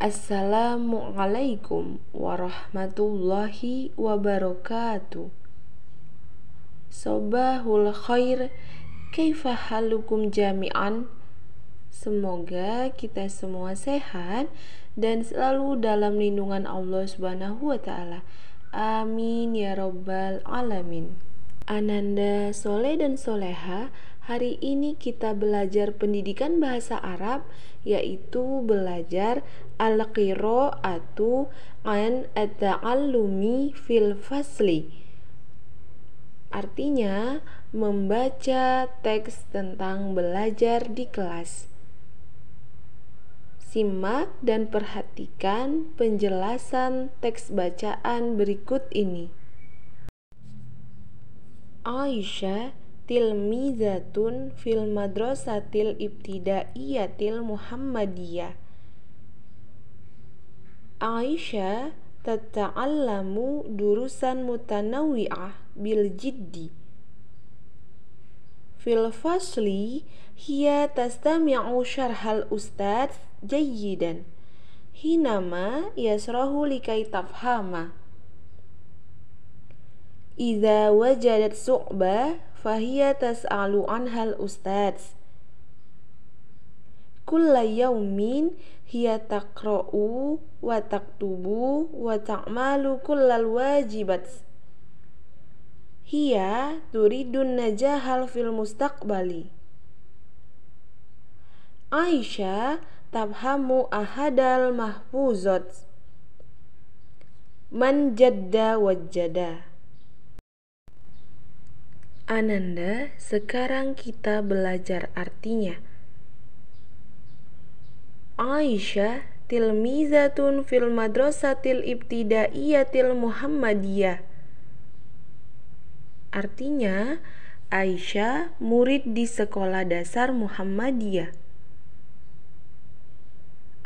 Assalamualaikum warahmatullahi wabarakatuh. Sobahul khair, Kaifahalukum jami'an? Semoga kita semua sehat dan selalu dalam lindungan Allah Subhanahu wa taala. Amin ya rabbal alamin. Ananda Soleh dan Soleha Hari ini kita belajar pendidikan bahasa Arab yaitu belajar al atau an at-ta'allumi fil fasli. Artinya membaca teks tentang belajar di kelas. Simak dan perhatikan penjelasan teks bacaan berikut ini. Aisyah tilmizatun fil madrasatil ibtidaiyatil muhammadiyah Aisyah tata'allamu durusan mutanawi'ah bil jiddi Fil fasli hiya tastami'u syarhal ustadz jayyidan Hinama yasrahu likai tafhama Iza wajadat su'bah fahiya tas'alu anhal ustadz kulla yaumin hiya takra'u wa taktubu wa ta'malu kullal wajibat hiya turidun najahal fil mustaqbali Aisyah tabhamu ahadal mahfuzat man jadda wajada Ananda, sekarang kita belajar artinya. Aisyah, tilmizatun fil madrasatil ibtidaiyatil Muhammadiyah. Artinya, Aisyah murid di sekolah dasar Muhammadiyah.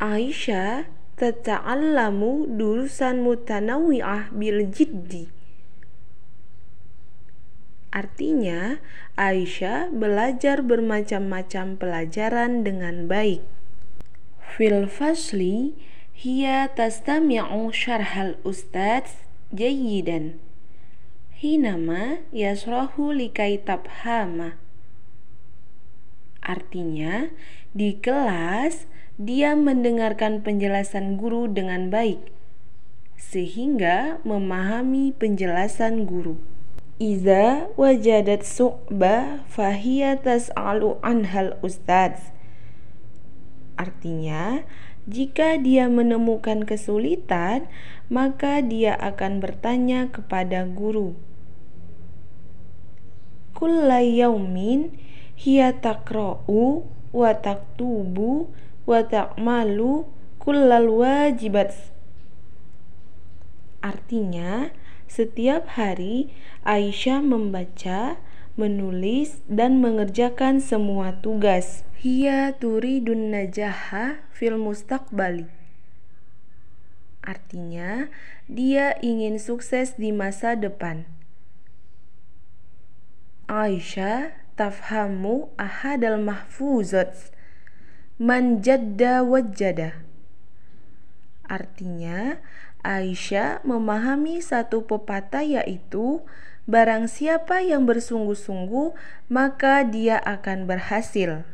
Aisyah tata'allamu durusan mutanawi'ah bil jiddi Artinya, Aisyah belajar bermacam-macam pelajaran dengan baik. Fil fasli hiya tastami'u syarhal ustadz jayidan. Hinama yasrohu likai tabhama. Artinya, di kelas dia mendengarkan penjelasan guru dengan baik sehingga memahami penjelasan guru. Iza wajadat su'ba fahiya tas'alu anhal ustadz Artinya, jika dia menemukan kesulitan, maka dia akan bertanya kepada guru. Kullayaumin hiya takra'u wa taktubu wa ta'malu kullal wajibat. Artinya, setiap hari Aisyah membaca, menulis dan mengerjakan semua tugas. Hiya turidun najaha fil mustaqbali. Artinya, dia ingin sukses di masa depan. Aisyah tafhamu ahadal mahfuzat man jadda wajada. Artinya, Aisyah memahami satu pepatah yaitu barang siapa yang bersungguh-sungguh maka dia akan berhasil.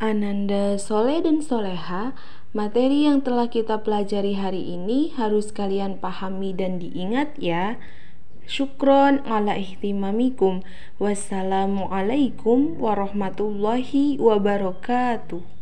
Ananda Soleh dan Soleha, materi yang telah kita pelajari hari ini harus kalian pahami dan diingat ya. Syukron ala ihtimamikum. Wassalamualaikum warahmatullahi wabarakatuh.